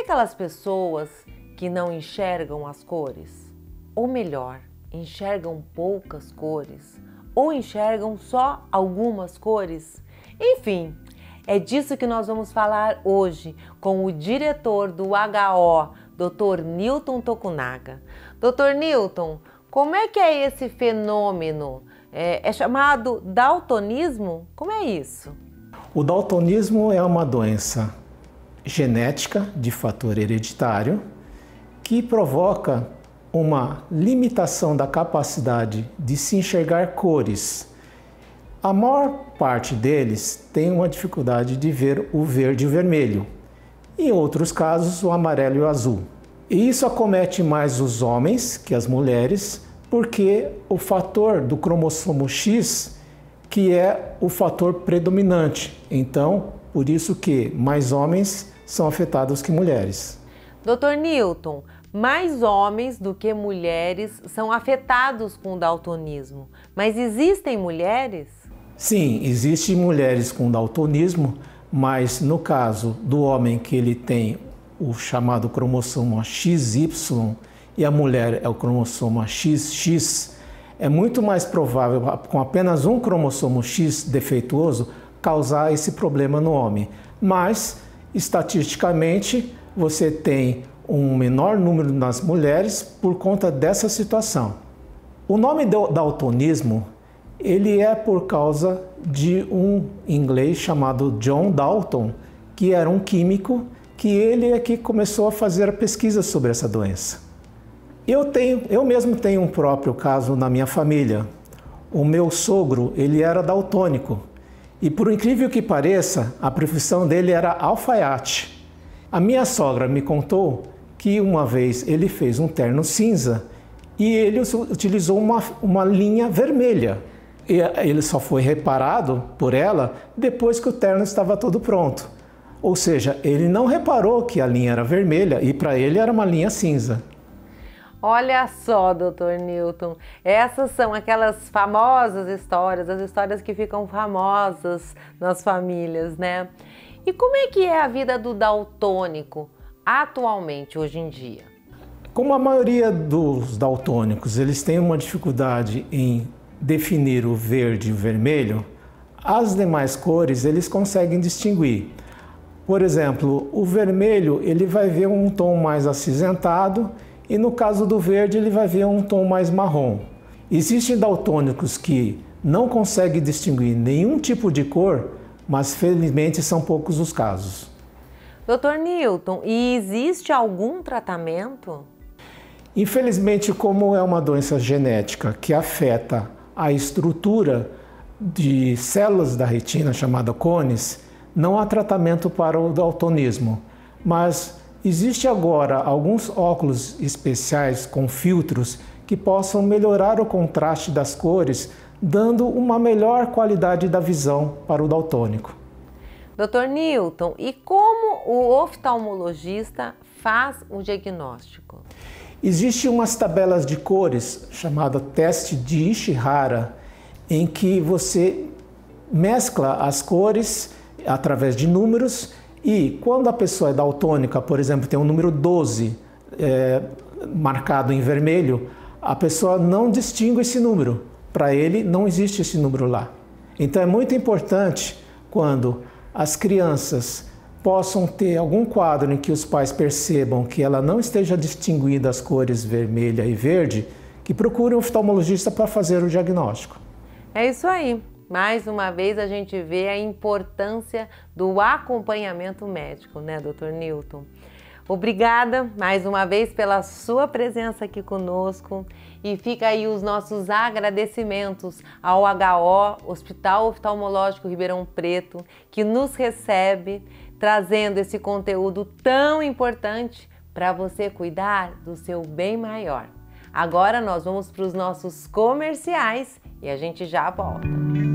aquelas pessoas que não enxergam as cores? Ou melhor, enxergam poucas cores, ou enxergam só algumas cores? Enfim, é disso que nós vamos falar hoje com o diretor do HO, Dr. Newton Tokunaga. Dr. Newton, como é que é esse fenômeno? É, é chamado daltonismo? Como é isso? O daltonismo é uma doença genética de fator hereditário que provoca uma limitação da capacidade de se enxergar cores. A maior parte deles tem uma dificuldade de ver o verde e o vermelho. Em outros casos, o amarelo e o azul. E isso acomete mais os homens que as mulheres, porque o fator do cromossomo X que é o fator predominante. Então, por isso que mais homens são afetadas que mulheres. Dr. Newton, mais homens do que mulheres são afetados com daltonismo, mas existem mulheres? Sim, existem mulheres com daltonismo, mas no caso do homem que ele tem o chamado cromossomo XY e a mulher é o cromossomo XX, é muito mais provável, com apenas um cromossomo X defeituoso, causar esse problema no homem. Mas Estatisticamente, você tem um menor número nas mulheres por conta dessa situação. O nome daltonismo ele é por causa de um inglês chamado John Dalton, que era um químico, que ele é que começou a fazer a pesquisa sobre essa doença. Eu tenho, eu mesmo tenho um próprio caso na minha família. O meu sogro, ele era daltônico e por incrível que pareça, a profissão dele era alfaiate. A minha sogra me contou que uma vez ele fez um terno cinza e ele utilizou uma, uma linha vermelha. E eh, ele só foi reparado por ela depois que o terno estava todo pronto. Ou seja, ele não reparou que a linha era vermelha e para ele era uma linha cinza. Olha só, doutor Newton, essas são aquelas famosas histórias, as histórias que ficam famosas nas famílias, né? E como é que é a vida do daltônico atualmente, hoje em dia? Como a maioria dos daltônicos, eles têm uma dificuldade em definir o verde e o vermelho, as demais cores eles conseguem distinguir. Por exemplo, o vermelho ele vai ver um tom mais acinzentado e no caso do verde ele vai ver um tom mais marrom. Existem daltônicos que não conseguem distinguir nenhum tipo de cor, mas felizmente são poucos os casos. Dr. Newton, e existe algum tratamento? Infelizmente, como é uma doença genética que afeta a estrutura de células da retina chamada cones, não há tratamento para o daltonismo, mas Existe agora alguns óculos especiais com filtros que possam melhorar o contraste das cores, dando uma melhor qualidade da visão para o daltônico. Dr. Newton, e como o oftalmologista faz o diagnóstico? Existem umas tabelas de cores chamada teste de Ishihara, em que você mescla as cores através de números e quando a pessoa é daltônica, por exemplo, tem um número 12 é, marcado em vermelho, a pessoa não distingue esse número. Para ele, não existe esse número lá. Então é muito importante quando as crianças possam ter algum quadro em que os pais percebam que ela não esteja distinguindo as cores vermelha e verde, que procurem um oftalmologista para fazer o diagnóstico. É isso aí mais uma vez a gente vê a importância do acompanhamento médico, né, Dr. Newton? Obrigada mais uma vez pela sua presença aqui conosco e fica aí os nossos agradecimentos ao HO, Hospital Oftalmológico Ribeirão Preto, que nos recebe trazendo esse conteúdo tão importante para você cuidar do seu bem maior. Agora nós vamos para os nossos comerciais e a gente já volta.